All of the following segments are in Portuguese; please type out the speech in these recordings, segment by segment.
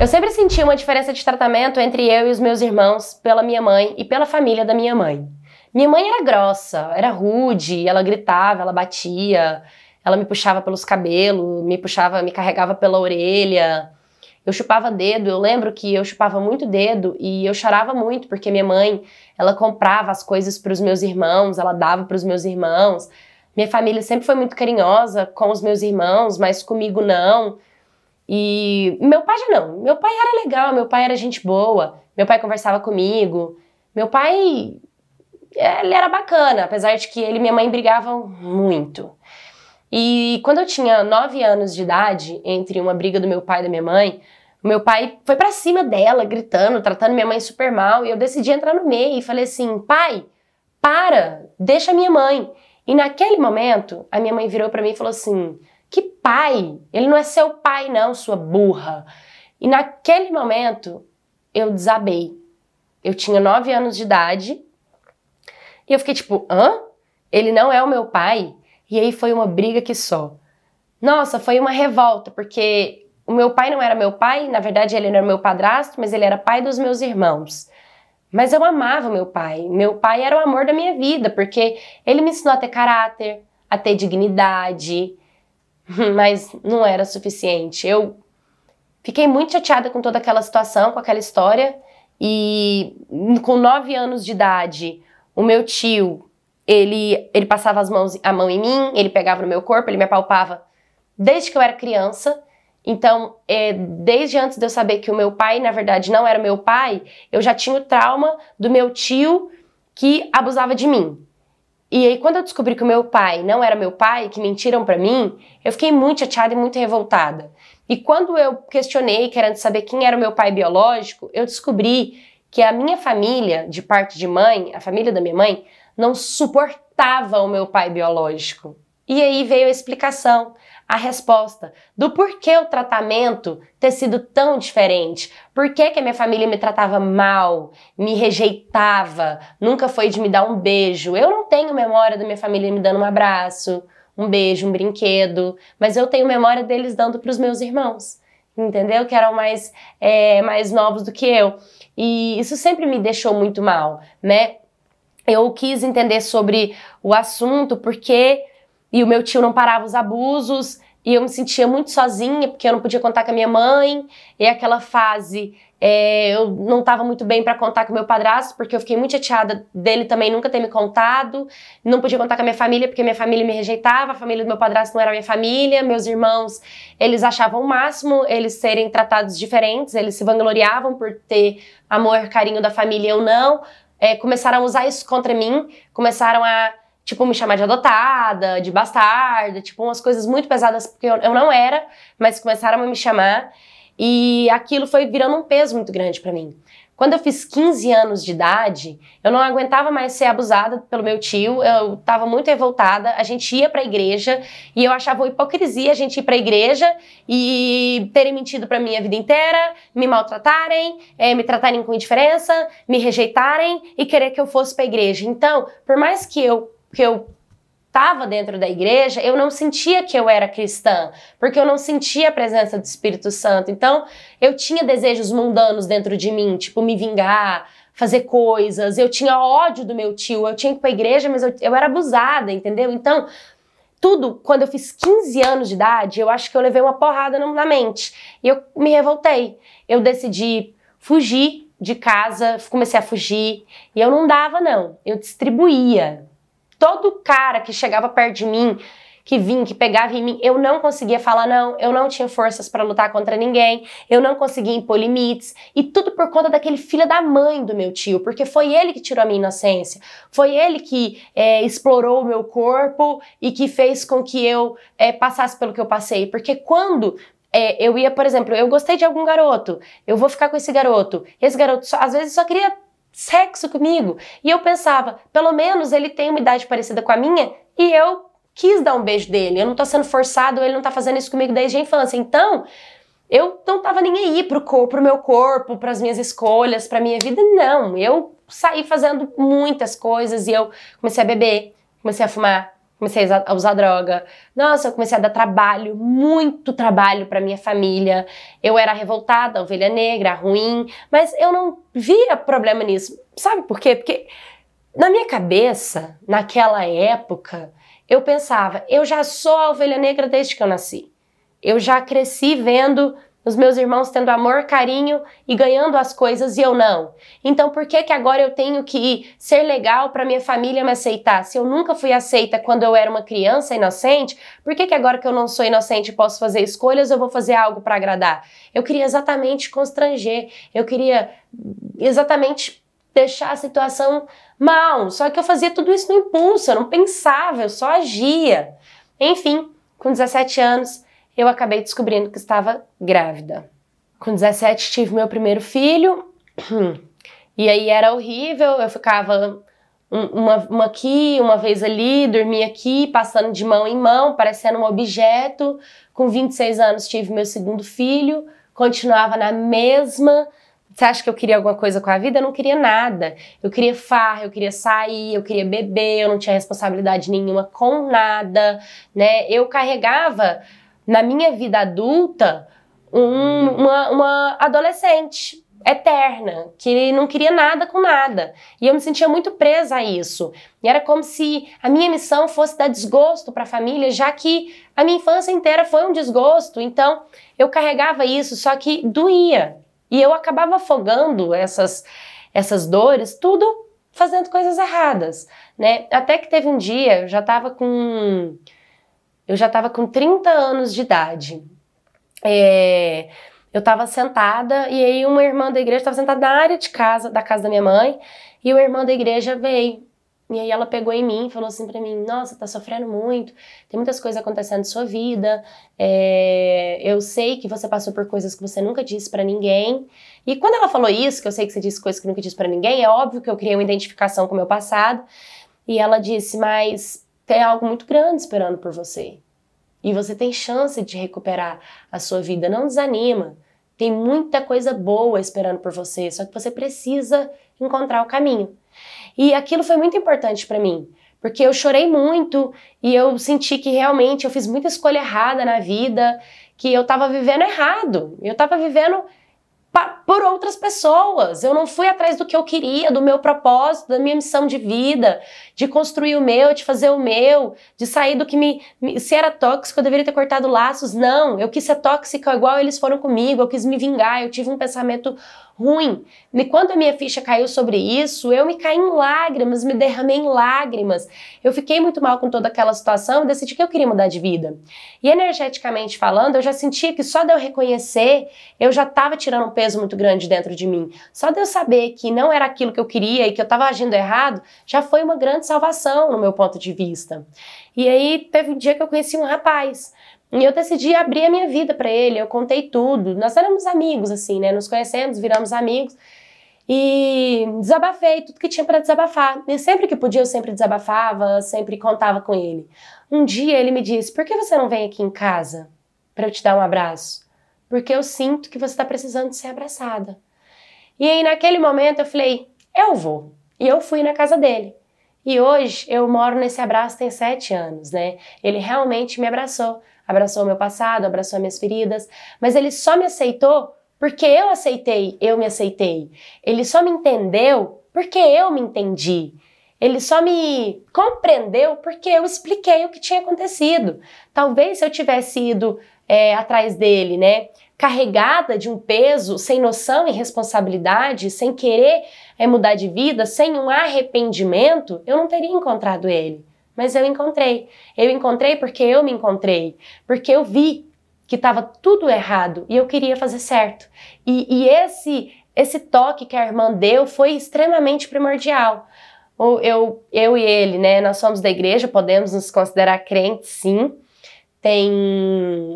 Eu sempre senti uma diferença de tratamento entre eu e os meus irmãos, pela minha mãe e pela família da minha mãe. Minha mãe era grossa, era rude, ela gritava, ela batia, ela me puxava pelos cabelos, me puxava, me carregava pela orelha. Eu chupava dedo, eu lembro que eu chupava muito dedo e eu chorava muito porque minha mãe, ela comprava as coisas para os meus irmãos, ela dava para os meus irmãos. Minha família sempre foi muito carinhosa com os meus irmãos, mas comigo não. E meu pai já não. Meu pai era legal, meu pai era gente boa, meu pai conversava comigo. Meu pai ele era bacana, apesar de que ele e minha mãe brigavam muito. E quando eu tinha 9 anos de idade, entre uma briga do meu pai e da minha mãe, meu pai foi para cima dela, gritando, tratando minha mãe super mal, e eu decidi entrar no meio e falei assim: "Pai, para, deixa minha mãe". E naquele momento, a minha mãe virou para mim e falou assim: que pai? Ele não é seu pai, não, sua burra. E naquele momento eu desabei. Eu tinha nove anos de idade e eu fiquei tipo, hã? Ele não é o meu pai? E aí foi uma briga que só. Nossa, foi uma revolta, porque o meu pai não era meu pai, na verdade ele era meu padrasto, mas ele era pai dos meus irmãos. Mas eu amava meu pai. Meu pai era o amor da minha vida, porque ele me ensinou a ter caráter, a ter dignidade, mas não era suficiente. Eu fiquei muito chateada com toda aquela situação, com aquela história. E com nove anos de idade, o meu tio, ele, ele passava as mãos, a mão em mim, ele pegava no meu corpo, ele me apalpava desde que eu era criança. Então, é, desde antes de eu saber que o meu pai, na verdade, não era meu pai, eu já tinha o trauma do meu tio que abusava de mim. E aí, quando eu descobri que o meu pai não era meu pai, que mentiram para mim, eu fiquei muito chateada e muito revoltada. E quando eu questionei, querendo saber quem era o meu pai biológico, eu descobri que a minha família, de parte de mãe, a família da minha mãe, não suportava o meu pai biológico. E aí veio a explicação, a resposta do porquê o tratamento ter sido tão diferente. Por que, que a minha família me tratava mal, me rejeitava, nunca foi de me dar um beijo. Eu não tenho memória da minha família me dando um abraço, um beijo, um brinquedo, mas eu tenho memória deles dando para os meus irmãos, entendeu? Que eram mais, é, mais novos do que eu. E isso sempre me deixou muito mal, né? Eu quis entender sobre o assunto porque e o meu tio não parava os abusos, e eu me sentia muito sozinha, porque eu não podia contar com a minha mãe, e aquela fase é, eu não estava muito bem para contar com o meu padrasto, porque eu fiquei muito chateada dele também nunca ter me contado. Não podia contar com a minha família, porque minha família me rejeitava, a família do meu padrasto não era minha família. Meus irmãos, eles achavam o máximo eles serem tratados diferentes, eles se vangloriavam por ter amor, carinho da família, eu não. É, começaram a usar isso contra mim, começaram a tipo, me chamar de adotada, de bastarda, tipo, umas coisas muito pesadas, porque eu, eu não era, mas começaram a me chamar. E aquilo foi virando um peso muito grande para mim. Quando eu fiz 15 anos de idade, eu não aguentava mais ser abusada pelo meu tio, eu estava muito revoltada. A gente ia para a igreja e eu achava uma hipocrisia a gente ir para a igreja e terem mentido para mim a vida inteira, me maltratarem, é, me tratarem com indiferença, me rejeitarem e querer que eu fosse para a igreja. Então, por mais que eu que eu estava dentro da igreja, eu não sentia que eu era cristã, porque eu não sentia a presença do Espírito Santo. Então, eu tinha desejos mundanos dentro de mim, tipo me vingar, fazer coisas. Eu tinha ódio do meu tio, eu tinha que ir para a igreja, mas eu, eu era abusada, entendeu? Então, tudo, quando eu fiz 15 anos de idade, eu acho que eu levei uma porrada na mente. E eu me revoltei. Eu decidi fugir de casa, comecei a fugir. E eu não dava, não. Eu distribuía Todo cara que chegava perto de mim, que vinha, que pegava em mim, eu não conseguia falar não, eu não tinha forças para lutar contra ninguém, eu não conseguia impor limites, e tudo por conta daquele filho da mãe do meu tio, porque foi ele que tirou a minha inocência, foi ele que é, explorou o meu corpo e que fez com que eu é, passasse pelo que eu passei, porque quando é, eu ia, por exemplo, eu gostei de algum garoto, eu vou ficar com esse garoto. Esse garoto, só, às vezes, só queria sexo comigo. E eu pensava, pelo menos ele tem uma idade parecida com a minha e eu quis dar um beijo dele. Eu não tô sendo forçado, ele não tá fazendo isso comigo desde a infância. Então, eu não tava nem aí pro corpo, pro meu corpo, para as minhas escolhas, pra minha vida, não. Eu saí fazendo muitas coisas e eu comecei a beber, comecei a fumar, comecei a usar droga. Nossa, eu comecei a dar trabalho, muito trabalho para minha família. Eu era revoltada, ovelha negra, ruim, mas eu não via problema nisso. Sabe por quê? Porque na minha cabeça, naquela época, eu pensava, eu já sou a ovelha negra desde que eu nasci. Eu já cresci vendo os meus irmãos tendo amor, carinho e ganhando as coisas e eu não. Então por que que agora eu tenho que ser legal para minha família me aceitar? Se eu nunca fui aceita quando eu era uma criança inocente, por que que agora que eu não sou inocente e posso fazer escolhas, eu vou fazer algo para agradar? Eu queria exatamente constranger, eu queria exatamente deixar a situação mal. Só que eu fazia tudo isso no impulso, eu não pensava, eu só agia. Enfim, com 17 anos, eu acabei descobrindo que estava grávida. Com 17 tive meu primeiro filho, e aí era horrível, eu ficava uma, uma aqui, uma vez ali, dormia aqui, passando de mão em mão, parecendo um objeto. Com 26 anos tive meu segundo filho, continuava na mesma. Você acha que eu queria alguma coisa com a vida? Eu não queria nada. Eu queria farra, eu queria sair, eu queria beber, eu não tinha responsabilidade nenhuma com nada, né? Eu carregava na minha vida adulta um, uma, uma adolescente eterna, que não queria nada com nada. E eu me sentia muito presa a isso. E era como se a minha missão fosse dar desgosto para a família, já que a minha infância inteira foi um desgosto. Então, eu carregava isso, só que doía. E eu acabava afogando essas essas dores, tudo fazendo coisas erradas, né? Até que teve um dia, eu já estava com eu já estava com 30 anos de idade. É, eu estava sentada e aí uma irmã da igreja estava sentada na área de casa, da casa da minha mãe, e uma irmã da igreja veio. E aí ela pegou em mim e falou assim para mim, nossa, tá sofrendo muito, tem muitas coisas acontecendo na sua vida, é, eu sei que você passou por coisas que você nunca disse para ninguém. E quando ela falou isso, que eu sei que você disse coisas que nunca disse para ninguém, é óbvio que eu criei uma identificação com o meu passado. E ela disse, mas tem algo muito grande esperando por você. E você tem chance de recuperar a sua vida. Não desanima. Tem muita coisa boa esperando por você, só que você precisa encontrar o caminho. E aquilo foi muito importante para mim, porque eu chorei muito e eu senti que realmente eu fiz muita escolha errada na vida, que eu estava vivendo errado. Eu estava vivendo por outras pessoas. Eu não fui atrás do que eu queria, do meu propósito, da minha missão de vida, de construir o meu, de fazer o meu, de sair do que me. me se era tóxico, eu deveria ter cortado laços. Não, eu quis ser tóxica igual eles foram comigo, eu quis me vingar, eu tive um pensamento ruim. E quando a minha ficha caiu sobre isso, eu me caí em lágrimas, me derramei em lágrimas. Eu fiquei muito mal com toda aquela situação e decidi que eu queria mudar de vida. E energeticamente falando, eu já sentia que só de eu reconhecer, eu já estava tirando um peso muito grande dentro de mim. Só de eu saber que não era aquilo que eu queria e que eu estava agindo errado, já foi uma grande salvação no meu ponto de vista. E aí teve um dia que eu conheci um rapaz. E eu decidi abrir a minha vida para ele, eu contei tudo. Nós éramos amigos, assim, né? Nos conhecemos, viramos amigos. E desabafei tudo que tinha para desabafar. E sempre que podia, eu sempre desabafava, sempre contava com ele. Um dia ele me disse: Por que você não vem aqui em casa para eu te dar um abraço? porque eu sinto que você está precisando de ser abraçada. E aí, naquele momento, eu falei: eu vou. E eu fui na casa dele. E hoje eu moro nesse abraço tem sete anos, né? Ele realmente me abraçou. Abraçou o meu passado, abraçou minhas feridas, mas ele só me aceitou porque eu aceitei, eu me aceitei. Ele só me entendeu porque eu me entendi. Ele só me compreendeu porque eu expliquei o que tinha acontecido. Talvez se eu tivesse ido é, atrás dele, né? Carregada de um peso, sem noção e responsabilidade, sem querer é, mudar de vida, sem um arrependimento, eu não teria encontrado ele. Mas eu encontrei. Eu encontrei porque eu me encontrei. Porque eu vi que estava tudo errado e eu queria fazer certo. E, e esse esse toque que a irmã deu foi extremamente primordial, ou eu, eu e ele, né? Nós somos da igreja, podemos nos considerar crentes, sim. Tem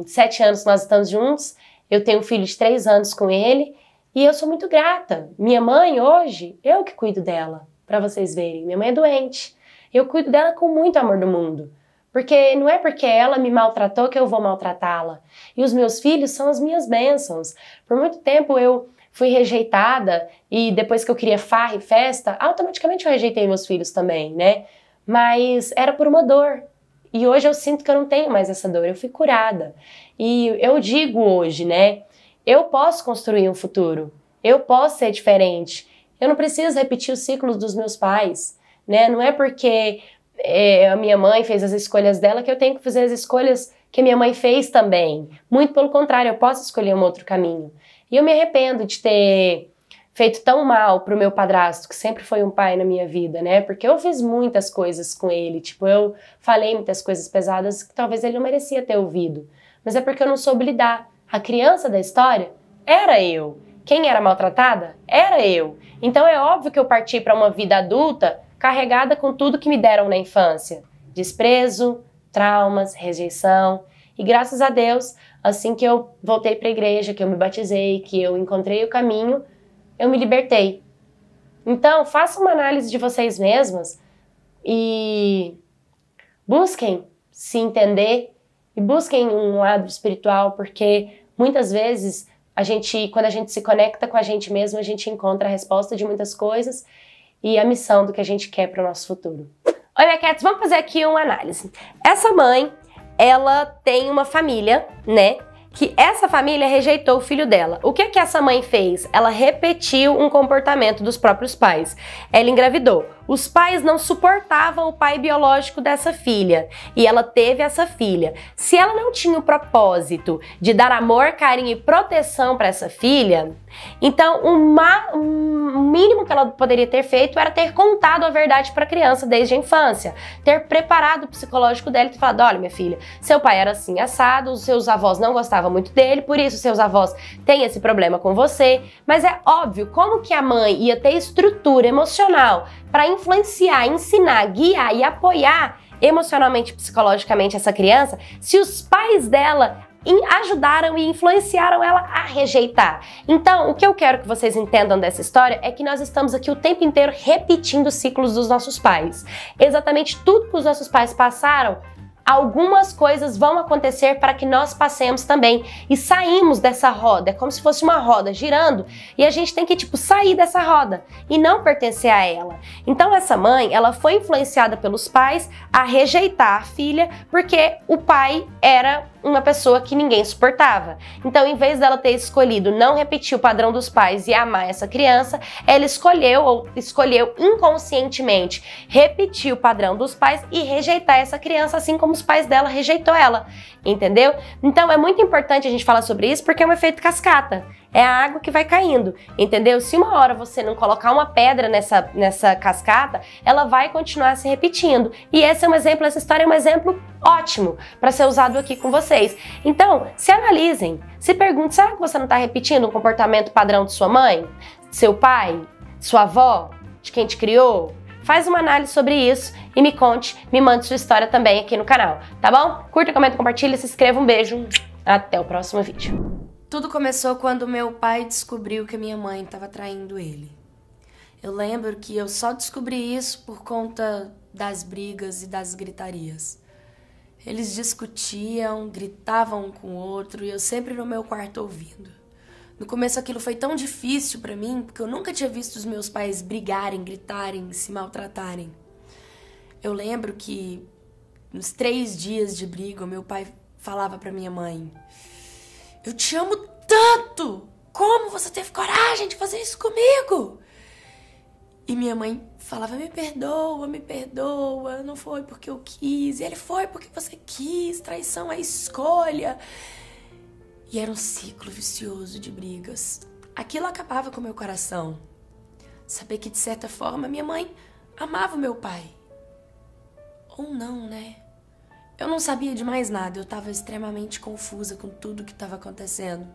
sete anos que nós estamos juntos. Eu tenho um filho de três anos com ele e eu sou muito grata. Minha mãe hoje, eu que cuido dela, para vocês verem. Minha mãe é doente. Eu cuido dela com muito amor do mundo. Porque não é porque ela me maltratou que eu vou maltratá-la. E os meus filhos são as minhas bênçãos. Por muito tempo eu fui rejeitada e depois que eu queria farra e festa, automaticamente eu rejeitei meus filhos também, né? Mas era por uma dor. E hoje eu sinto que eu não tenho mais essa dor, eu fui curada. E eu digo hoje, né? Eu posso construir um futuro. Eu posso ser diferente. Eu não preciso repetir os ciclos dos meus pais, né? Não é porque é, a minha mãe fez as escolhas dela que eu tenho que fazer as escolhas que minha mãe fez também. Muito pelo contrário, eu posso escolher um outro caminho. E eu me arrependo de ter feito tão mal pro meu padrasto, que sempre foi um pai na minha vida, né? Porque eu fiz muitas coisas com ele, tipo, eu falei muitas coisas pesadas que talvez ele não merecia ter ouvido. Mas é porque eu não soube lidar. A criança da história era eu. Quem era maltratada era eu. Então é óbvio que eu parti para uma vida adulta carregada com tudo que me deram na infância: desprezo, traumas, rejeição. E graças a Deus, assim que eu voltei para a igreja, que eu me batizei, que eu encontrei o caminho, eu me libertei. Então, façam uma análise de vocês mesmas e busquem se entender e busquem um lado espiritual, porque muitas vezes a gente, quando a gente se conecta com a gente mesmo, a gente encontra a resposta de muitas coisas e a missão do que a gente quer para o nosso futuro. Oi, minha vamos fazer aqui uma análise. Essa mãe ela tem uma família, né? que essa família rejeitou o filho dela. O que é que essa mãe fez? Ela repetiu um comportamento dos próprios pais. Ela engravidou. Os pais não suportavam o pai biológico dessa filha e ela teve essa filha. Se ela não tinha o propósito de dar amor, carinho e proteção para essa filha, então o, o mínimo que ela poderia ter feito era ter contado a verdade para a criança desde a infância, ter preparado o psicológico dela e falado: olha, minha filha, seu pai era assim assado, os seus avós não gostavam muito dele, por isso seus avós têm esse problema com você. Mas é óbvio, como que a mãe ia ter estrutura emocional para influenciar, ensinar, guiar e apoiar emocionalmente, psicologicamente essa criança, se os pais dela ajudaram e influenciaram ela a rejeitar. Então, o que eu quero que vocês entendam dessa história é que nós estamos aqui o tempo inteiro repetindo ciclos dos nossos pais. Exatamente tudo que os nossos pais passaram algumas coisas vão acontecer para que nós passemos também e saímos dessa roda. É como se fosse uma roda girando e a gente tem que tipo sair dessa roda e não pertencer a ela. Então essa mãe, ela foi influenciada pelos pais a rejeitar a filha porque o pai era uma pessoa que ninguém suportava. Então, em vez dela ter escolhido não repetir o padrão dos pais e amar essa criança, ela escolheu ou escolheu inconscientemente repetir o padrão dos pais e rejeitar essa criança assim como os pais dela rejeitou ela, entendeu? Então, é muito importante a gente falar sobre isso porque é um efeito cascata é a água que vai caindo, entendeu? Se uma hora você não colocar uma pedra nessa, nessa cascata, ela vai continuar se repetindo. E esse é um exemplo, essa história é um exemplo ótimo para ser usado aqui com vocês. Então, se analisem, se perguntem, será que você não está repetindo um comportamento padrão de sua mãe, seu pai, sua avó, de quem te criou? Faz uma análise sobre isso e me conte, me mande sua história também aqui no canal, tá bom? Curta, comenta, compartilha, se inscreva, um beijo, até o próximo vídeo. Tudo começou quando meu pai descobriu que minha mãe estava traindo ele. Eu lembro que eu só descobri isso por conta das brigas e das gritarias. Eles discutiam, gritavam um com o outro e eu sempre no meu quarto ouvindo. No começo aquilo foi tão difícil para mim, porque eu nunca tinha visto os meus pais brigarem, gritarem, se maltratarem. Eu lembro que nos três dias de briga, meu pai falava para minha mãe: eu te amo tanto! Como você teve coragem de fazer isso comigo? E minha mãe falava: Me perdoa, me perdoa, não foi porque eu quis. E ele foi porque você quis. Traição é escolha. E era um ciclo vicioso de brigas. Aquilo acabava com meu coração. Saber que, de certa forma, minha mãe amava meu pai. Ou não, né? Eu não sabia de mais nada, eu estava extremamente confusa com tudo que estava acontecendo.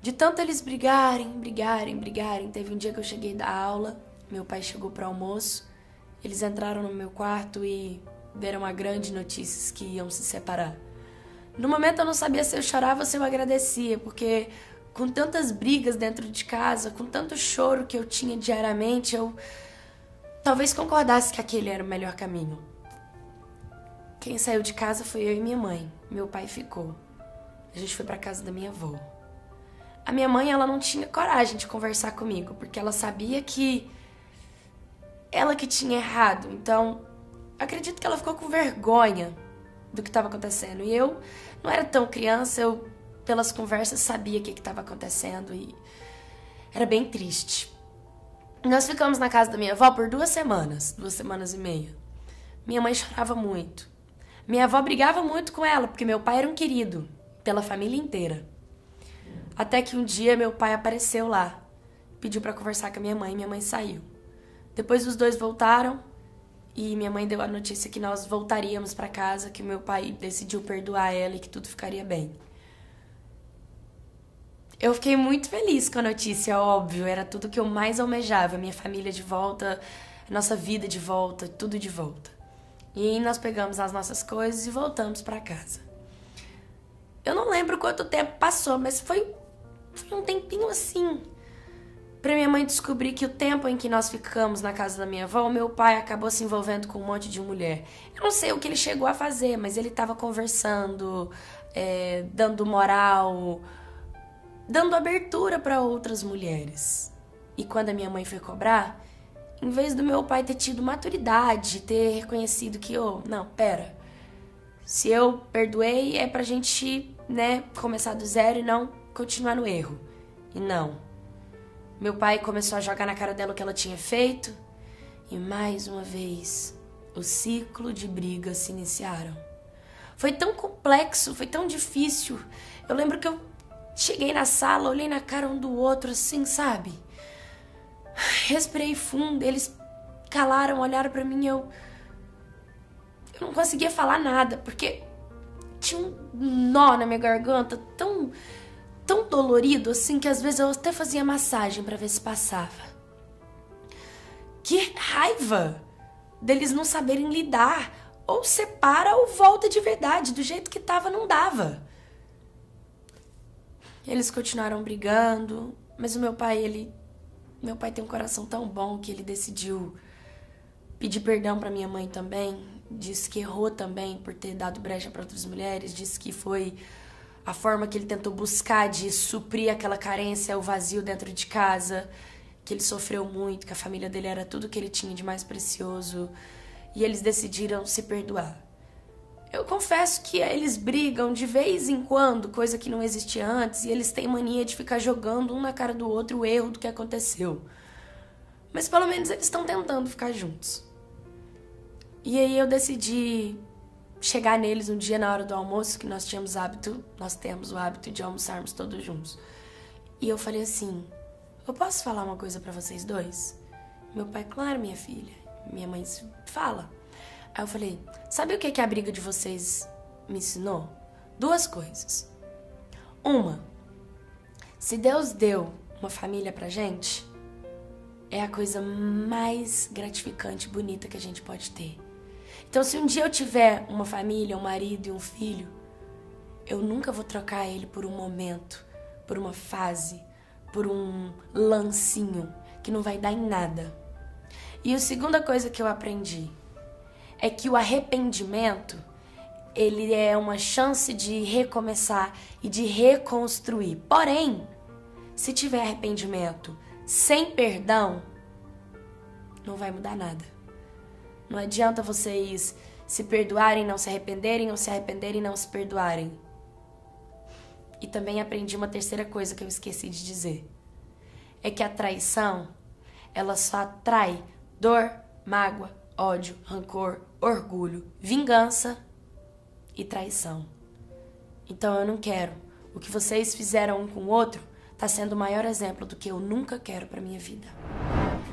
De tanto eles brigarem, brigarem, brigarem, teve um dia que eu cheguei da aula, meu pai chegou para almoço, eles entraram no meu quarto e deram a grande notícia que iam se separar. No momento eu não sabia se eu chorava ou se eu agradecia, porque com tantas brigas dentro de casa, com tanto choro que eu tinha diariamente, eu talvez concordasse que aquele era o melhor caminho. Quem saiu de casa foi eu e minha mãe. Meu pai ficou. A gente foi para casa da minha avó. A minha mãe, ela não tinha coragem de conversar comigo, porque ela sabia que ela que tinha errado. Então, acredito que ela ficou com vergonha do que estava acontecendo. E eu não era tão criança, eu pelas conversas sabia o que estava acontecendo e era bem triste. Nós ficamos na casa da minha avó por duas semanas, duas semanas e meia. Minha mãe chorava muito. Minha avó brigava muito com ela, porque meu pai era um querido pela família inteira. Até que um dia meu pai apareceu lá, pediu para conversar com a minha mãe, minha mãe saiu. Depois os dois voltaram e minha mãe deu a notícia que nós voltaríamos para casa, que meu pai decidiu perdoar ela e que tudo ficaria bem. Eu fiquei muito feliz com a notícia, óbvio, era tudo que eu mais almejava, minha família de volta, nossa vida de volta, tudo de volta. E nós pegamos as nossas coisas e voltamos para casa. Eu não lembro quanto tempo passou, mas foi, foi um tempinho assim. Pra minha mãe descobrir que o tempo em que nós ficamos na casa da minha avó, meu pai acabou se envolvendo com um monte de mulher. Eu não sei o que ele chegou a fazer, mas ele estava conversando, é, dando moral, dando abertura para outras mulheres. E quando a minha mãe foi cobrar, em vez do meu pai ter tido maturidade, ter reconhecido que, oh, não, pera. Se eu perdoei, é pra gente, né, começar do zero e não continuar no erro. E não. Meu pai começou a jogar na cara dela o que ela tinha feito, e mais uma vez, o ciclo de brigas se iniciaram. Foi tão complexo, foi tão difícil. Eu lembro que eu cheguei na sala, olhei na cara um do outro assim, sabe? Respirei fundo, eles calaram, olharam para mim, eu eu não conseguia falar nada, porque tinha um nó na minha garganta tão tão dolorido assim que às vezes eu até fazia massagem para ver se passava. Que raiva deles não saberem lidar, ou separa ou volta de verdade, do jeito que tava não dava. Eles continuaram brigando, mas o meu pai, ele meu pai tem um coração tão bom que ele decidiu pedir perdão para minha mãe também. Disse que errou também por ter dado brecha para outras mulheres. Disse que foi a forma que ele tentou buscar de suprir aquela carência, o vazio dentro de casa, que ele sofreu muito, que a família dele era tudo que ele tinha de mais precioso. E eles decidiram se perdoar. Eu confesso que eles brigam de vez em quando, coisa que não existia antes, e eles têm mania de ficar jogando um na cara do outro o erro do que aconteceu. Mas pelo menos eles estão tentando ficar juntos. E aí eu decidi chegar neles um dia na hora do almoço, que nós tínhamos hábito, nós temos o hábito de almoçarmos todos juntos. E eu falei assim: "Eu posso falar uma coisa para vocês dois?" Meu pai, é claro, minha filha. Minha mãe fala. Aí eu falei: Sabe o que, que a briga de vocês me ensinou? Duas coisas. Uma, se Deus deu uma família pra gente, é a coisa mais gratificante e bonita que a gente pode ter. Então, se um dia eu tiver uma família, um marido e um filho, eu nunca vou trocar ele por um momento, por uma fase, por um lancinho que não vai dar em nada. E a segunda coisa que eu aprendi é que o arrependimento ele é uma chance de recomeçar e de reconstruir. Porém, se tiver arrependimento sem perdão, não vai mudar nada. Não adianta vocês se perdoarem, não se arrependerem, ou se arrependerem, não se perdoarem. E também aprendi uma terceira coisa que eu esqueci de dizer. É que a traição, ela só atrai dor, mágoa, ódio, rancor, orgulho, vingança e traição. Então eu não quero. O que vocês fizeram um com o outro está sendo o maior exemplo do que eu nunca quero para minha vida.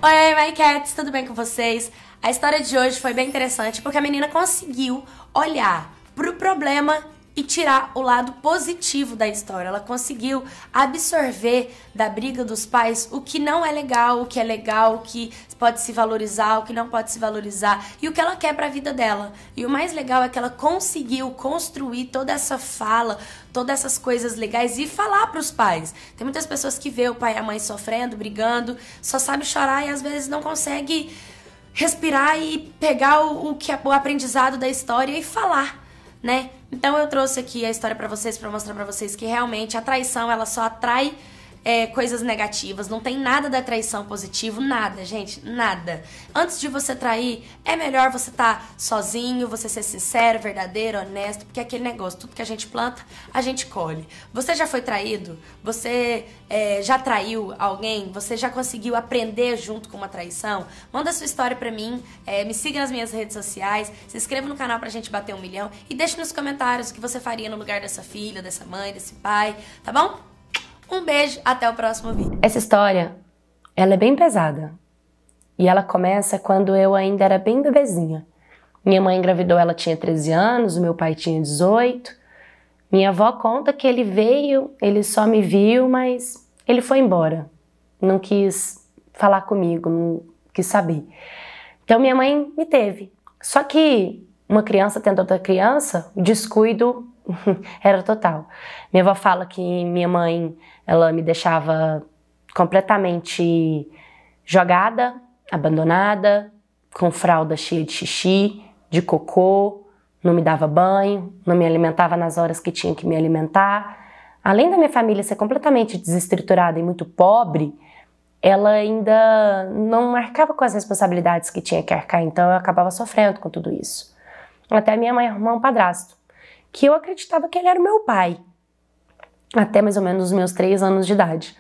Oi, my cats, tudo bem com vocês? A história de hoje foi bem interessante porque a menina conseguiu olhar pro problema e tirar o lado positivo da história. Ela conseguiu absorver da briga dos pais o que não é legal, o que é legal, o que pode se valorizar, o que não pode se valorizar e o que ela quer para a vida dela. E o mais legal é que ela conseguiu construir toda essa fala, todas essas coisas legais e falar para os pais. Tem muitas pessoas que vê o pai e a mãe sofrendo, brigando, só sabe chorar e às vezes não consegue respirar e pegar o, o que é o aprendizado da história e falar né? Então eu trouxe aqui a história para vocês para mostrar para vocês que realmente a traição ela só atrai é, coisas negativas, não tem nada da traição positivo, nada, gente, nada. Antes de você trair, é melhor você estar tá sozinho, você ser sincero, verdadeiro, honesto, porque é aquele negócio, tudo que a gente planta, a gente colhe. Você já foi traído? Você é, já traiu alguém? Você já conseguiu aprender junto com uma traição? Manda sua história pra mim, é, me siga nas minhas redes sociais, se inscreva no canal pra gente bater um milhão e deixe nos comentários o que você faria no lugar dessa filha, dessa mãe, desse pai, tá bom? Um beijo, até o próximo vídeo. Essa história, ela é bem pesada. E ela começa quando eu ainda era bem bebezinha. Minha mãe engravidou, ela tinha 13 anos, o meu pai tinha 18. Minha avó conta que ele veio, ele só me viu, mas ele foi embora. Não quis falar comigo, não quis saber. Então minha mãe me teve. Só que uma criança tendo outra criança, o descuido era total. Minha avó fala que minha mãe, ela me deixava completamente jogada, abandonada, com fralda cheia de xixi, de cocô, não me dava banho, não me alimentava nas horas que tinha que me alimentar. Além da minha família ser completamente desestruturada e muito pobre, ela ainda não arcava com as responsabilidades que tinha que arcar, então eu acabava sofrendo com tudo isso. Até minha mãe arrumar um padrasto que eu acreditava que ele era o meu pai, até mais ou menos os meus três anos de idade.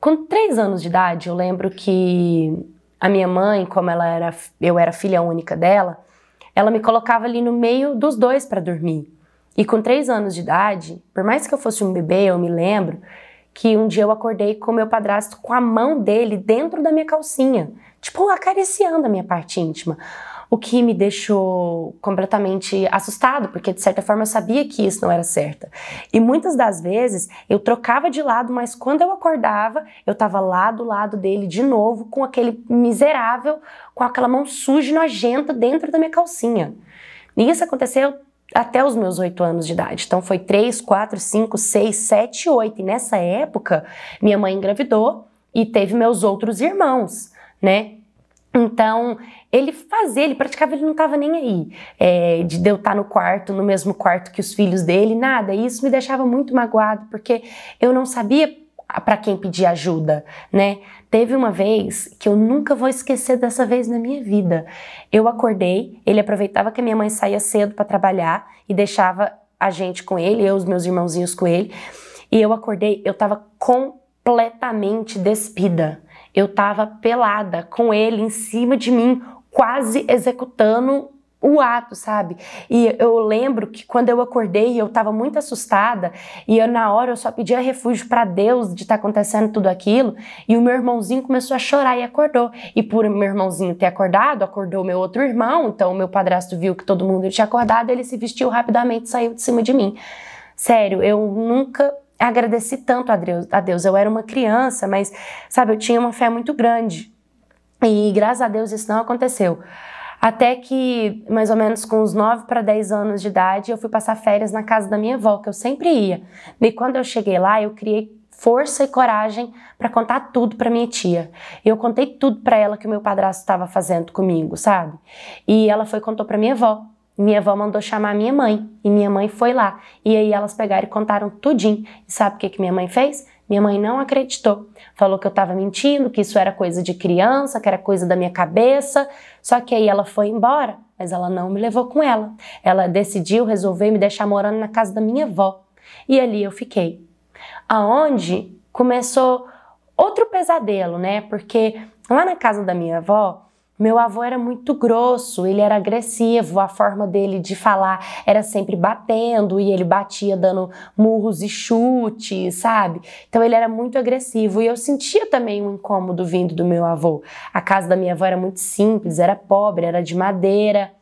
Com três anos de idade, eu lembro que a minha mãe, como ela era, eu era filha única dela, ela me colocava ali no meio dos dois para dormir. E com três anos de idade, por mais que eu fosse um bebê, eu me lembro que um dia eu acordei com meu padrasto com a mão dele dentro da minha calcinha, tipo acariciando a minha parte íntima o que me deixou completamente assustado, porque de certa forma eu sabia que isso não era certo. E muitas das vezes eu trocava de lado, mas quando eu acordava, eu estava lá do lado dele de novo, com aquele miserável, com aquela mão suja e nojenta dentro da minha calcinha. E isso aconteceu até os meus oito anos de idade. Então foi três, quatro, cinco, seis, sete, oito. E nessa época, minha mãe engravidou e teve meus outros irmãos, né? Então, ele fazia, ele praticava, ele não estava nem aí. É, de eu estar tá no quarto, no mesmo quarto que os filhos dele, nada. E isso me deixava muito magoado, porque eu não sabia para quem pedir ajuda, né? Teve uma vez que eu nunca vou esquecer dessa vez na minha vida. Eu acordei, ele aproveitava que a minha mãe saía cedo para trabalhar e deixava a gente com ele, eu os meus irmãozinhos com ele. E eu acordei, eu estava completamente despida. Eu estava pelada com ele em cima de mim, quase executando o ato, sabe? E eu lembro que quando eu acordei, eu estava muito assustada e eu, na hora eu só pedia refúgio para Deus de estar tá acontecendo tudo aquilo. E o meu irmãozinho começou a chorar e acordou. E por meu irmãozinho ter acordado, acordou meu outro irmão. Então o meu padrasto viu que todo mundo tinha acordado, ele se vestiu rapidamente e saiu de cima de mim. Sério, eu nunca agradeci tanto a Deus. Eu era uma criança, mas, sabe, eu tinha uma fé muito grande. E graças a Deus isso não aconteceu. Até que, mais ou menos com uns 9 para 10 anos de idade, eu fui passar férias na casa da minha avó, que eu sempre ia. E quando eu cheguei lá, eu criei força e coragem para contar tudo para minha tia. Eu contei tudo para ela que o meu padrasto estava fazendo comigo, sabe? E ela foi e contou para minha avó. Minha avó mandou chamar minha mãe e minha mãe foi lá. E aí elas pegaram e contaram tudinho. E sabe o que, que minha mãe fez? Minha mãe não acreditou. Falou que eu estava mentindo, que isso era coisa de criança, que era coisa da minha cabeça. Só que aí ela foi embora, mas ela não me levou com ela. Ela decidiu, resolveu me deixar morando na casa da minha avó. E ali eu fiquei. Aonde começou outro pesadelo, né? Porque lá na casa da minha avó, meu avô era muito grosso, ele era agressivo, a forma dele de falar era sempre batendo e ele batia dando murros e chutes, sabe? Então ele era muito agressivo e eu sentia também um incômodo vindo do meu avô. A casa da minha avó era muito simples, era pobre, era de madeira.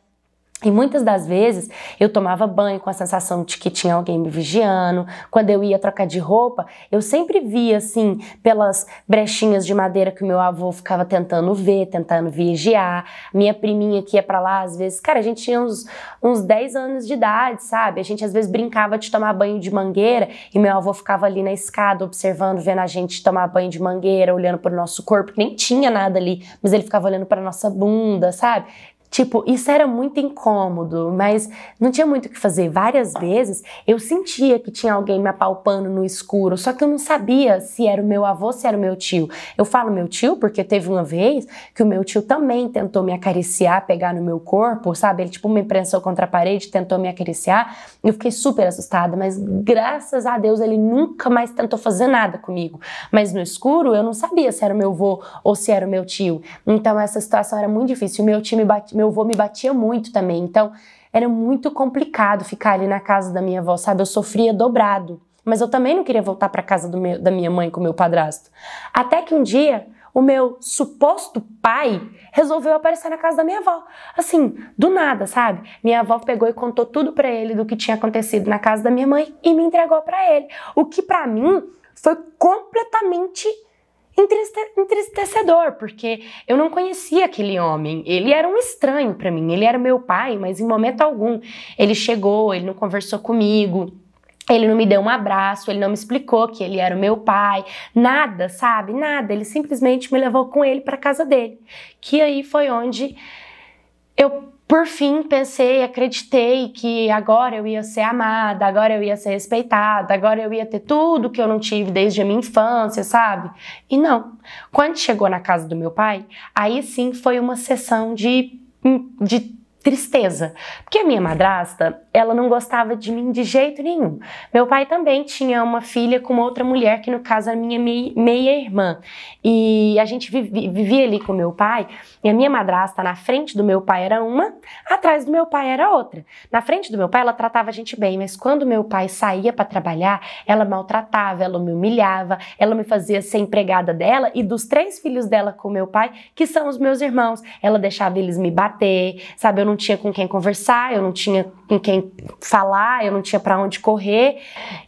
E muitas das vezes eu tomava banho com a sensação de que tinha alguém me vigiando. Quando eu ia trocar de roupa, eu sempre via assim, pelas brechinhas de madeira que o meu avô ficava tentando ver, tentando vigiar. Minha priminha que ia para lá, às vezes, cara, a gente tinha uns, uns 10 anos de idade, sabe? A gente às vezes brincava de tomar banho de mangueira e meu avô ficava ali na escada observando, vendo a gente tomar banho de mangueira, olhando para o nosso corpo, que nem tinha nada ali, mas ele ficava olhando para nossa bunda, sabe? Tipo, isso era muito incômodo, mas não tinha muito o que fazer. Várias vezes eu sentia que tinha alguém me apalpando no escuro, só que eu não sabia se era o meu avô, se era o meu tio. Eu falo meu tio porque teve uma vez que o meu tio também tentou me acariciar, pegar no meu corpo, sabe? Ele tipo me prensou contra a parede, tentou me acariciar. Eu fiquei super assustada, mas graças a Deus ele nunca mais tentou fazer nada comigo. Mas no escuro eu não sabia se era o meu avô ou se era o meu tio. Então essa situação era muito difícil. O meu tio me bateu meu avô me batia muito também. Então, era muito complicado ficar ali na casa da minha avó, sabe? Eu sofria dobrado. Mas eu também não queria voltar para casa meu, da minha mãe com meu padrasto. Até que um dia, o meu suposto pai resolveu aparecer na casa da minha avó. Assim, do nada, sabe? Minha avó pegou e contou tudo para ele do que tinha acontecido na casa da minha mãe e me entregou para ele. O que para mim foi completamente entristecedor, porque eu não conhecia aquele homem. Ele era um estranho para mim. Ele era meu pai, mas em momento algum ele chegou, ele não conversou comigo. Ele não me deu um abraço, ele não me explicou que ele era o meu pai, nada, sabe? Nada. Ele simplesmente me levou com ele para casa dele. Que aí foi onde eu por fim, pensei, acreditei que agora eu ia ser amada, agora eu ia ser respeitada, agora eu ia ter tudo que eu não tive desde a minha infância, sabe? E não. Quando chegou na casa do meu pai, aí sim foi uma sessão de, de tristeza. Porque a minha madrasta, ela não gostava de mim de jeito nenhum. Meu pai também tinha uma filha com uma outra mulher, que no caso era minha meia-irmã. E a gente vivia ali com meu pai, e a minha madrasta na frente do meu pai era uma, atrás do meu pai era outra. Na frente do meu pai ela tratava a gente bem, mas quando meu pai saía para trabalhar, ela maltratava, ela me humilhava, ela me fazia ser empregada dela e dos três filhos dela com meu pai, que são os meus irmãos. Ela deixava eles me bater, sabe? Eu não tinha com quem conversar, eu não tinha com quem falar, eu não tinha para onde correr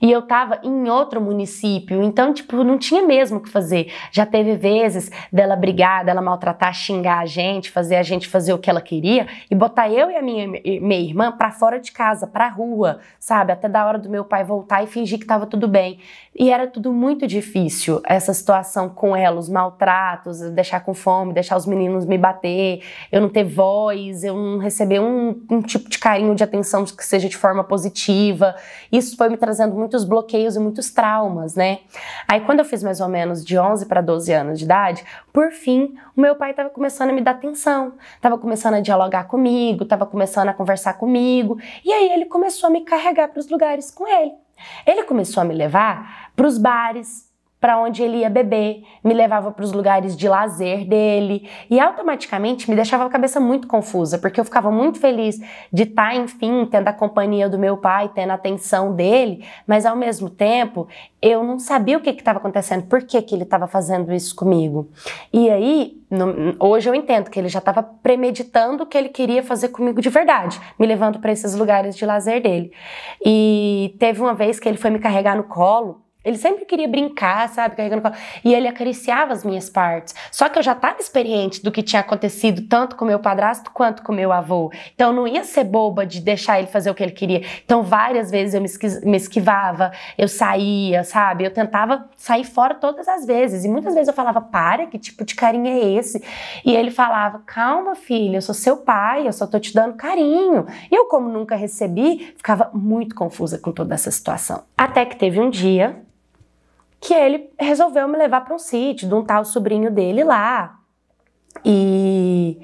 e eu tava em outro município, então tipo, não tinha mesmo o que fazer. Já teve vezes dela brigar, dela maltratar, xingar a gente, fazer a gente fazer o que ela queria e botar eu e a minha minha irmã para fora de casa, para rua, sabe? Até da hora do meu pai voltar e fingir que tava tudo bem. E era tudo muito difícil essa situação com ela, os maltratos, deixar com fome, deixar os meninos me bater, eu não ter voz, eu não receber um, um tipo de carinho, de atenção que seja de forma positiva. Isso foi me trazendo muitos bloqueios e muitos traumas, né? Aí quando eu fiz mais ou menos de 11 para 12 anos de idade, por fim, o meu pai estava começando a me dar atenção, estava começando a dialogar comigo, estava começando a conversar comigo, e aí ele começou a me carregar para os lugares com ele. Ele começou a me levar para os bares, para onde ele ia beber, me levava para os lugares de lazer dele e automaticamente me deixava a cabeça muito confusa, porque eu ficava muito feliz de estar, tá, enfim, tendo a companhia do meu pai, tendo a atenção dele, mas ao mesmo tempo eu não sabia o que estava acontecendo, por que, que ele estava fazendo isso comigo. E aí, no, hoje eu entendo que ele já estava premeditando o que ele queria fazer comigo de verdade, me levando para esses lugares de lazer dele. E teve uma vez que ele foi me carregar no colo ele sempre queria brincar, sabe, carregando E ele acariciava as minhas partes. Só que eu já estava experiente do que tinha acontecido tanto com meu padrasto quanto com meu avô. Então eu não ia ser boba de deixar ele fazer o que ele queria. Então várias vezes eu me esquivava, eu saía, sabe? Eu tentava sair fora todas as vezes. E muitas vezes eu falava, para, que tipo de carinho é esse? E ele falava, calma, filha, eu sou seu pai, eu só tô te dando carinho. E eu, como nunca recebi, ficava muito confusa com toda essa situação. Até que teve um dia que ele resolveu me levar para um sítio de um tal sobrinho dele lá. E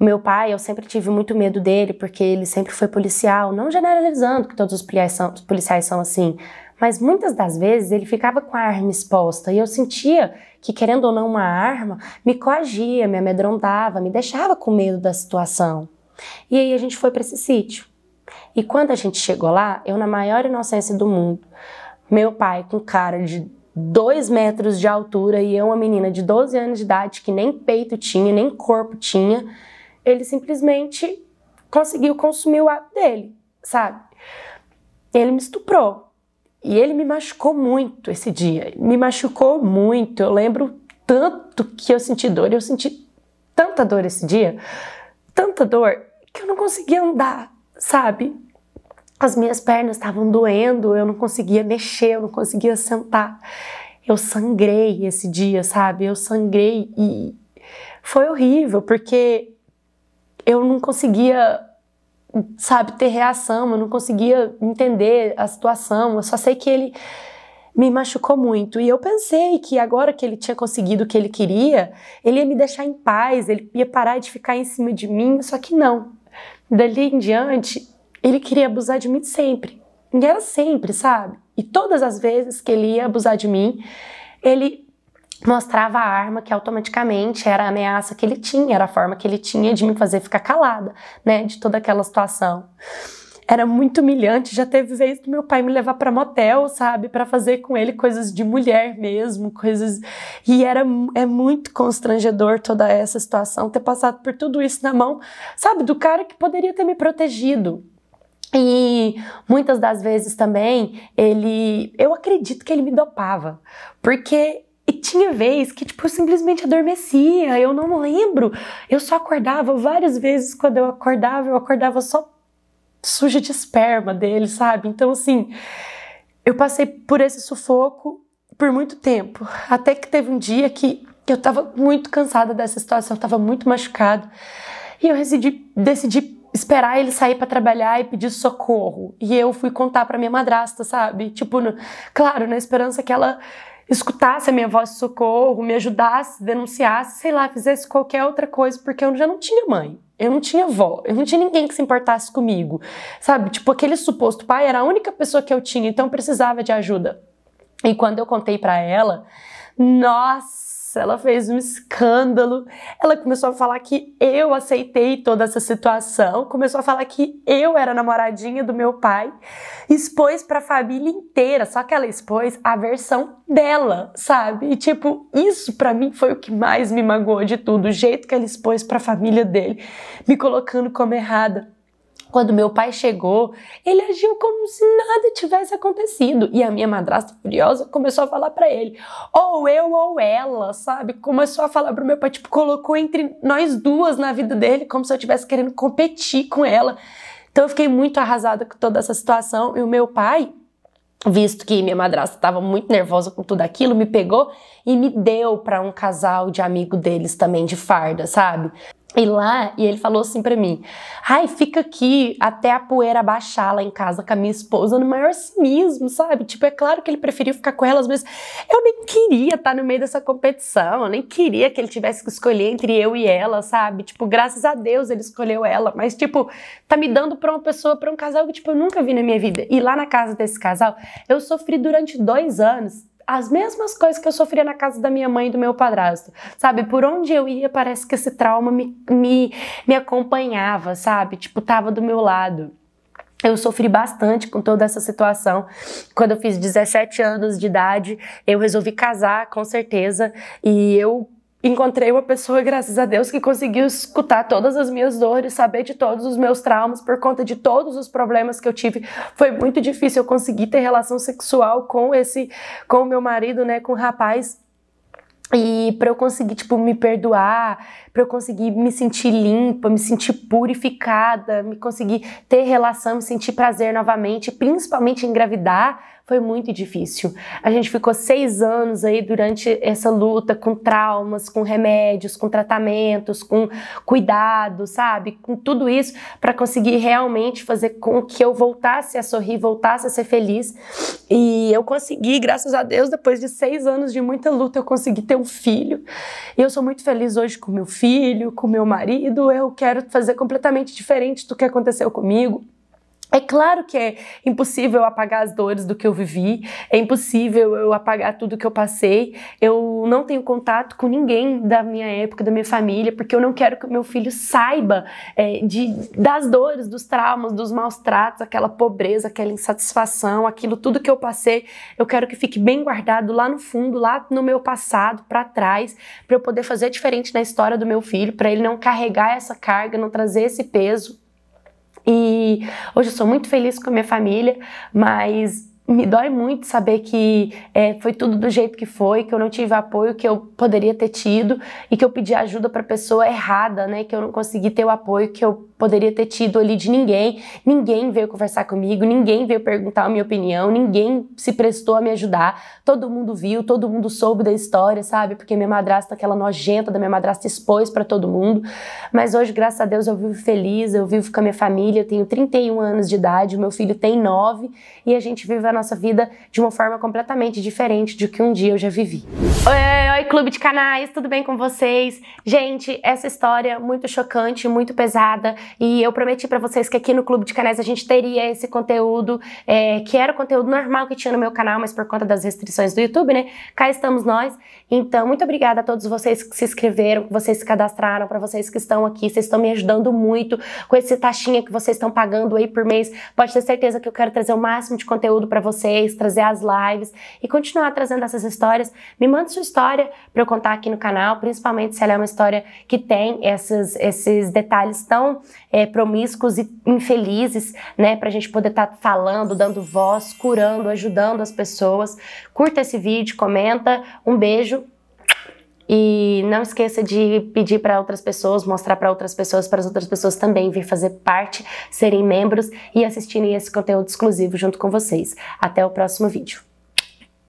meu pai, eu sempre tive muito medo dele, porque ele sempre foi policial, não generalizando que todos os policiais são, os policiais são assim, mas muitas das vezes ele ficava com a arma exposta e eu sentia que, querendo ou não, uma arma me coagia, me amedrontava, me deixava com medo da situação. E aí a gente foi para esse sítio. E quando a gente chegou lá, eu, na maior inocência do mundo, meu pai com cara de 2 metros de altura e eu, é uma menina de 12 anos de idade, que nem peito tinha, nem corpo tinha, ele simplesmente conseguiu consumir o ato dele, sabe? Ele me estuprou. E ele me machucou muito esse dia. Me machucou muito. Eu lembro tanto que eu senti dor. Eu senti tanta dor esse dia, tanta dor, que eu não conseguia andar, sabe? As minhas pernas estavam doendo, eu não conseguia mexer, eu não conseguia sentar. Eu sangrei esse dia, sabe? Eu sangrei e foi horrível, porque eu não conseguia, sabe, ter reação, eu não conseguia entender a situação. Eu só sei que ele me machucou muito. E eu pensei que agora que ele tinha conseguido o que ele queria, ele ia me deixar em paz, ele ia parar de ficar em cima de mim, só que não. Dali em diante, ele queria abusar de mim sempre. E era sempre, sabe? E todas as vezes que ele ia abusar de mim, ele mostrava a arma que automaticamente era a ameaça que ele tinha, era a forma que ele tinha de me fazer ficar calada, né, de toda aquela situação. Era muito humilhante, já teve vez do meu pai me levar para motel, sabe, para fazer com ele coisas de mulher mesmo, coisas e era é muito constrangedor toda essa situação, ter passado por tudo isso na mão, sabe, do cara que poderia ter me protegido. E muitas das vezes também ele, eu acredito que ele me dopava, porque e tinha vez que, tipo, eu simplesmente adormecia, eu não lembro. Eu só acordava várias vezes quando eu acordava, eu acordava só suja de esperma dele, sabe? Então, assim, eu passei por esse sufoco por muito tempo. Até que teve um dia que eu tava muito cansada dessa situação, eu tava muito machucada. E eu decidi, decidi esperar ele sair para trabalhar e pedir socorro. E eu fui contar para minha madrasta, sabe? Tipo, no, claro, na esperança que ela escutasse a minha voz de socorro, me ajudasse, denunciasse, sei lá, fizesse qualquer outra coisa, porque eu já não tinha mãe. Eu não tinha avó, eu não tinha ninguém que se importasse comigo, sabe? Tipo, aquele suposto pai era a única pessoa que eu tinha, então eu precisava de ajuda. E quando eu contei para ela, nossa, ela fez um escândalo. Ela começou a falar que eu aceitei toda essa situação, começou a falar que eu era namoradinha do meu pai, expôs para a família inteira, só que ela expôs a versão dela, sabe? E tipo, isso para mim foi o que mais me magoou de tudo, o jeito que ela expôs para a família dele, me colocando como errada. Quando meu pai chegou, ele agiu como se nada tivesse acontecido. E a minha madrasta furiosa começou a falar para ele, ou eu ou ela, sabe? Começou a falar pro meu pai, tipo, colocou entre nós duas na vida dele, como se eu estivesse querendo competir com ela. Então eu fiquei muito arrasada com toda essa situação. E o meu pai, visto que minha madrasta estava muito nervosa com tudo aquilo, me pegou e me deu para um casal de amigo deles também de farda, sabe? E lá, e ele falou assim para mim: "Ai, fica aqui até a poeira baixar lá em casa com a minha esposa no maior cinismo, sabe? Tipo, é claro que ele preferiu ficar com elas, mas eu nem queria estar tá no meio dessa competição, eu nem queria que ele tivesse que escolher entre eu e ela, sabe? Tipo, graças a Deus ele escolheu ela, mas tipo, tá me dando para uma pessoa, para um casal que tipo eu nunca vi na minha vida. E lá na casa desse casal, eu sofri durante dois anos as mesmas coisas que eu sofria na casa da minha mãe e do meu padrasto, sabe? Por onde eu ia, parece que esse trauma me, me, me acompanhava, sabe? Tipo, tava do meu lado. Eu sofri bastante com toda essa situação. Quando eu fiz 17 anos de idade, eu resolvi casar, com certeza, e eu encontrei uma pessoa, graças a Deus, que conseguiu escutar todas as minhas dores, saber de todos os meus traumas por conta de todos os problemas que eu tive. Foi muito difícil eu conseguir ter relação sexual com esse com o meu marido, né, com o rapaz. E para eu conseguir, tipo, me perdoar, para eu conseguir me sentir limpa, me sentir purificada, me conseguir ter relação, me sentir prazer novamente, principalmente engravidar, foi muito difícil. A gente ficou seis anos aí durante essa luta com traumas, com remédios, com tratamentos, com cuidado, sabe? Com tudo isso para conseguir realmente fazer com que eu voltasse a sorrir, voltasse a ser feliz. E eu consegui, graças a Deus, depois de seis anos de muita luta, eu consegui ter um filho. E eu sou muito feliz hoje com meu filho, com meu marido. Eu quero fazer completamente diferente do que aconteceu comigo. É claro que é impossível apagar as dores do que eu vivi, é impossível eu apagar tudo que eu passei. Eu não tenho contato com ninguém da minha época, da minha família, porque eu não quero que o meu filho saiba é, de, das dores, dos traumas, dos maus tratos, aquela pobreza, aquela insatisfação, aquilo tudo que eu passei. Eu quero que fique bem guardado lá no fundo, lá no meu passado, para trás, para eu poder fazer diferente na história do meu filho, para ele não carregar essa carga, não trazer esse peso e hoje eu sou muito feliz com a minha família, mas me dói muito saber que é, foi tudo do jeito que foi, que eu não tive apoio que eu poderia ter tido e que eu pedi ajuda para pessoa errada, né? Que eu não consegui ter o apoio que eu poderia ter tido ali de ninguém. Ninguém veio conversar comigo, ninguém veio perguntar a minha opinião, ninguém se prestou a me ajudar. Todo mundo viu, todo mundo soube da história, sabe? Porque minha madrasta, aquela nojenta da minha madrasta, expôs para todo mundo. Mas hoje, graças a Deus, eu vivo feliz, eu vivo com a minha família. Eu tenho 31 anos de idade, o meu filho tem 9 e a gente vive a nossa vida de uma forma completamente diferente do que um dia eu já vivi. Oi, oi, oi Clube de Canais, tudo bem com vocês? Gente, essa história é muito chocante, muito pesada e eu prometi para vocês que aqui no Clube de Canais a gente teria esse conteúdo, é, que era o conteúdo normal que tinha no meu canal, mas por conta das restrições do YouTube, né? Cá estamos nós. Então, muito obrigada a todos vocês que se inscreveram, que vocês se cadastraram, para vocês que estão aqui. Vocês estão me ajudando muito com esse taxinha que vocês estão pagando aí por mês. Pode ter certeza que eu quero trazer o máximo de conteúdo para vocês, trazer as lives e continuar trazendo essas histórias. Me manda sua história para eu contar aqui no canal, principalmente se ela é uma história que tem essas, esses detalhes tão é, promíscuos e infelizes, né? Para a gente poder estar tá falando, dando voz, curando, ajudando as pessoas. Curta esse vídeo, comenta, um beijo e não esqueça de pedir para outras pessoas, mostrar para outras pessoas, para as outras pessoas também vir fazer parte, serem membros e assistirem esse conteúdo exclusivo junto com vocês. Até o próximo vídeo.